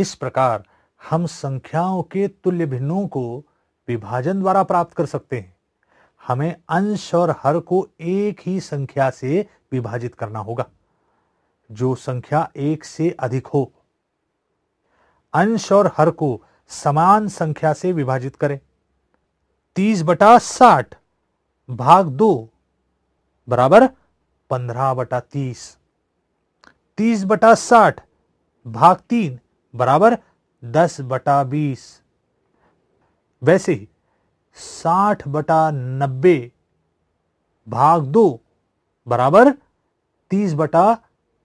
इस प्रकार हम संख्याओं के तुल्य भिन्नों को विभाजन द्वारा प्राप्त कर सकते हैं हमें अंश और हर को एक ही संख्या से विभाजित करना होगा जो संख्या एक से अधिक हो अंश और हर को समान संख्या से विभाजित करें तीस बटा साठ भाग दो बराबर पंद्रह बटा तीस तीस बटा साठ भाग तीन बराबर दस बटा बीस वैसे ही साठ बटा नब्बे भाग दो बराबर तीस बटा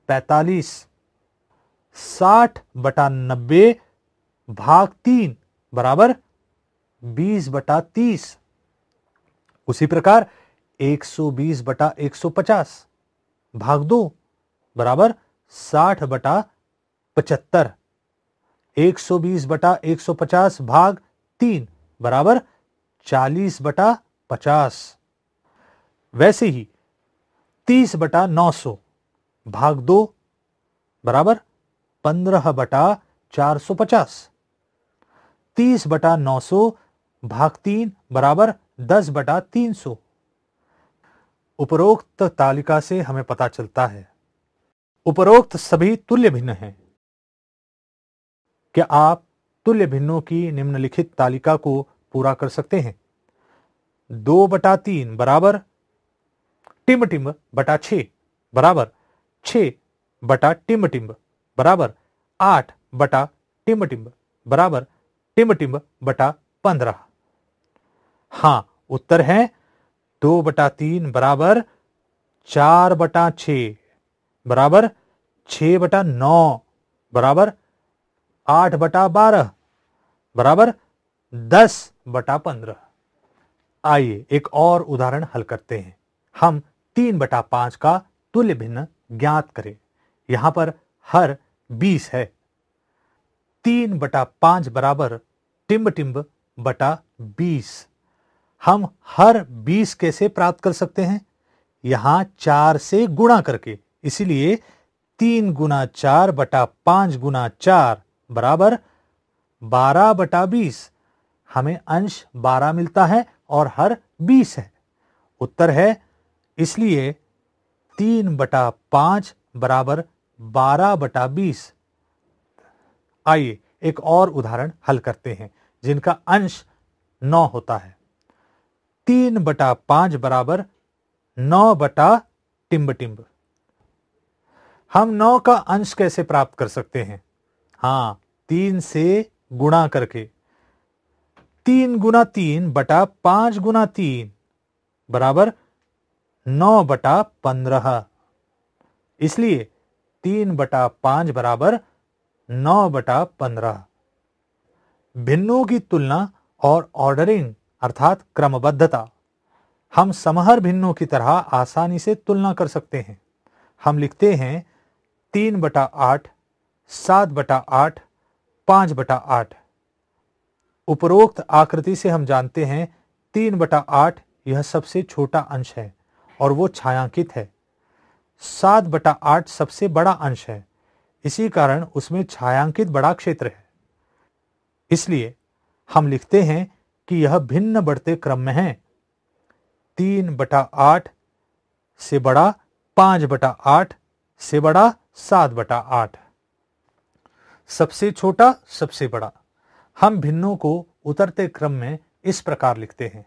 पैतालीस साठ बटा नब्बे भाग तीन बराबर बीस बटा तीस उसी प्रकार एक सौ बीस बटा एक सौ पचास भाग दो बराबर साठ बटा पचहत्तर 120 बटा 150 भाग तीन बराबर 40 बटा 50 वैसे ही 30 बटा 900 भाग दो बराबर 15 बटा 450 30 बटा 900 भाग तीन बराबर 10 बटा 300 उपरोक्त तालिका से हमें पता चलता है उपरोक्त सभी तुल्य भिन्न हैं क्या आप तुल्य भिन्नों की निम्नलिखित तालिका को पूरा कर सकते हैं दो बटा तीन बराबर टिम टिम्ब बटा छ बराबर छ बटा टिम टिम्ब बराबर आठ बटा टिम टिम्ब बराबर टिम टिम्ब बटा पंद्रह हां उत्तर है दो बटा तीन बराबर चार बटा छ बराबर छ बटा नौ बराबर आठ बटा बारह बराबर दस बटा पंद्रह आइए एक और उदाहरण हल करते हैं हम तीन बटा पांच का तुल्य भिन्न ज्ञात करें यहां पर हर बीस है तीन बटा पांच बराबर टिम्ब टिम्ब बटा बीस हम हर बीस कैसे प्राप्त कर सकते हैं यहां चार से गुणा करके इसीलिए तीन गुना चार बटा पांच गुना चार बराबर 12 बटा बीस हमें अंश 12 मिलता है और हर 20 है उत्तर है इसलिए तीन बटा पांच बराबर बारह बटा बीस आइए एक और उदाहरण हल करते हैं जिनका अंश नौ होता है तीन बटा पांच बराबर नौ बटा टिम्ब टिम्ब हम नौ का अंश कैसे प्राप्त कर सकते हैं हाँ तीन से गुणा करके तीन गुना तीन बटा पांच गुना तीन बराबर नौ बटा पंद्रह इसलिए तीन बटा पांच बराबर नौ बटा पंद्रह भिन्नों की तुलना और ऑर्डरिंग अर्थात क्रमबद्धता हम समहर भिन्नों की तरह आसानी से तुलना कर सकते हैं हम लिखते हैं तीन बटा आठ सात बटा आठ पांच बटा आठ उपरोक्त आकृति से हम जानते हैं तीन बटा आठ यह सबसे छोटा अंश है और वो छायांकित है सात बटा आठ सबसे बड़ा अंश है इसी कारण उसमें छायांकित बड़ा क्षेत्र है इसलिए हम लिखते हैं कि यह भिन्न बढ़ते क्रम में है तीन बटा आठ से बड़ा पांच बटा आठ से बड़ा सात बटा आठ सबसे छोटा सबसे बड़ा हम भिन्नों को उतरते क्रम में इस प्रकार लिखते हैं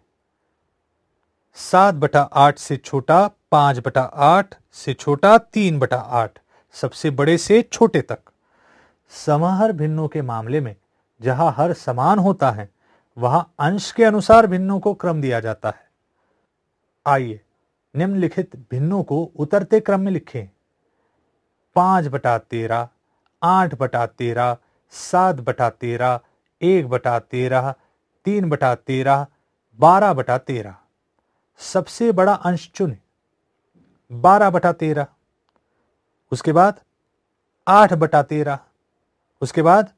सात बटा आठ से छोटा पांच बटा आठ से छोटा तीन बटा आठ सबसे बड़े से छोटे तक समाहर भिन्नों के मामले में जहां हर समान होता है वहां अंश के अनुसार भिन्नों को क्रम दिया जाता है आइए निम्नलिखित भिन्नों को उतरते क्रम में लिखें पांच बटा तेरह आठ बटा तेरह सात बटा तेरह एक बटा तेरह तीन बटा तेरह बारह बटा तेरह सबसे बड़ा अंश चुने बारह बटा तेरह उसके बाद आठ बटा तेरह उसके बाद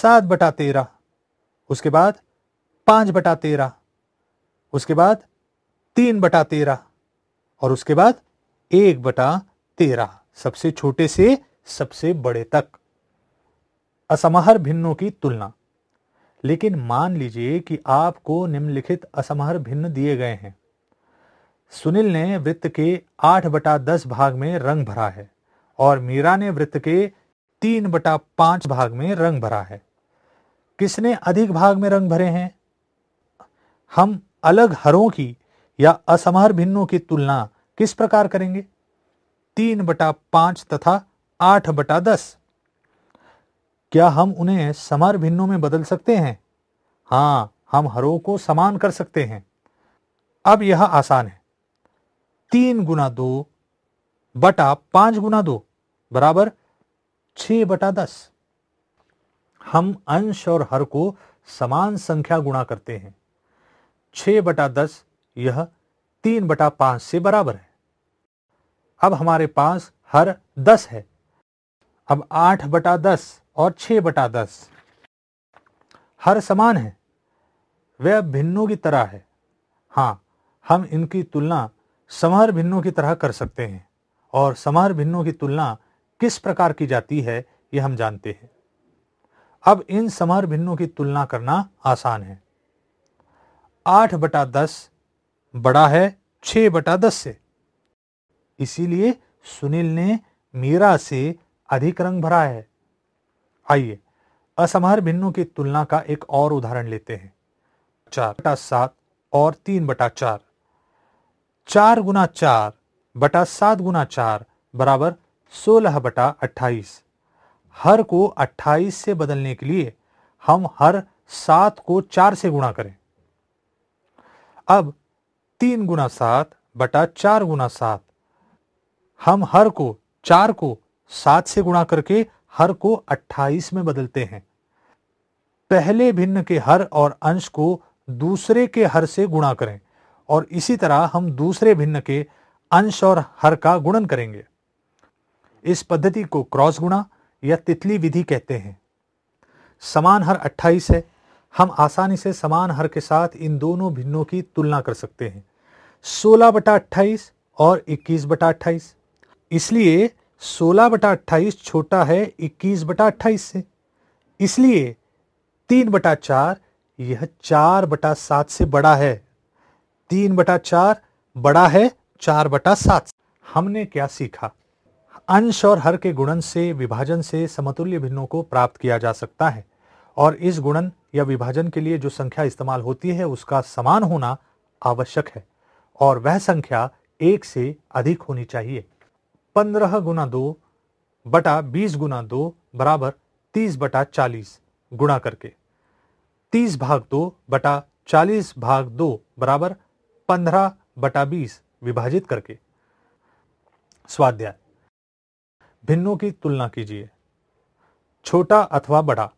सात बटा तेरह उसके बाद पाँच बटा तेरह उसके बाद तीन बटा तेरह और उसके बाद एक बटा तेरह सबसे छोटे से सबसे बड़े तक असमहर भिन्नों की तुलना लेकिन मान लीजिए कि आपको निम्नलिखित असमहर भिन्न दिए गए हैं सुनील ने वृत्त के आठ बटा दस भाग में रंग भरा है और मीरा ने वृत्त के तीन बटा पांच भाग में रंग भरा है किसने अधिक भाग में रंग भरे हैं हम अलग हरों की या असमहर भिन्नों की तुलना किस प्रकार करेंगे तीन बटा पांच तथा आठ बटा दस क्या हम उन्हें समार भिन्नों में बदल सकते हैं हाँ हम हरों को समान कर सकते हैं अब यह आसान है तीन गुना दो बटा पांच गुना दो बराबर छ बटा दस हम अंश और हर को समान संख्या गुणा करते हैं छ बटा दस यह तीन बटा पांच से बराबर है अब हमारे पास हर दस है अब आठ बटा दस और छः बटा दस हर समान है वह भिन्नों की तरह है हाँ हम इनकी तुलना समहर भिन्नों की तरह कर सकते हैं और समहर भिन्नों की तुलना किस प्रकार की जाती है ये हम जानते हैं अब इन समहर भिन्नों की तुलना करना आसान है आठ बटा दस बड़ा है छ बटा दस से इसीलिए सुनील ने मीरा से अधिक रंग भरा है आइए असमहर भिन्नों की तुलना का एक और उदाहरण लेते हैं चार बटा सात और तीन बटा चार चार गुना चार बटा सात गुना चार बराबर सोलह बटा अट्ठाईस हर को अट्ठाईस से बदलने के लिए हम हर सात को चार से गुणा करें अब तीन गुना सात बटा चार गुना सात हम हर को चार को सात से गुणा करके हर को अट्ठाईस में बदलते हैं पहले भिन्न के हर और अंश को दूसरे के हर से गुणा करें और इसी तरह हम दूसरे भिन्न के अंश और हर का गुणन करेंगे इस पद्धति को क्रॉस गुणा या तितली विधि कहते हैं समान हर 28 है हम आसानी से समान हर के साथ इन दोनों भिन्नों की तुलना कर सकते हैं 16 बटा अट्ठाईस और 21 बटा अट्ठाईस इसलिए सोलह बटा अट्ठाईस छोटा है इक्कीस बटा अट्ठाईस से इसलिए तीन बटा चार यह चार बटा सात से बड़ा है तीन बटा चार बड़ा है चार बटा सात हमने क्या सीखा अंश और हर के गुणन से विभाजन से समतुल्य भिन्नों को प्राप्त किया जा सकता है और इस गुणन या विभाजन के लिए जो संख्या इस्तेमाल होती है उसका समान होना आवश्यक है और वह संख्या एक से अधिक होनी चाहिए पंद्रह गुना दो बटा बीस गुना दो बराबर तीस बटा चालीस गुणा करके तीस भाग दो बटा चालीस भाग दो बराबर पंद्रह बटा बीस विभाजित करके स्वाध्याय भिन्नों की तुलना कीजिए छोटा अथवा बड़ा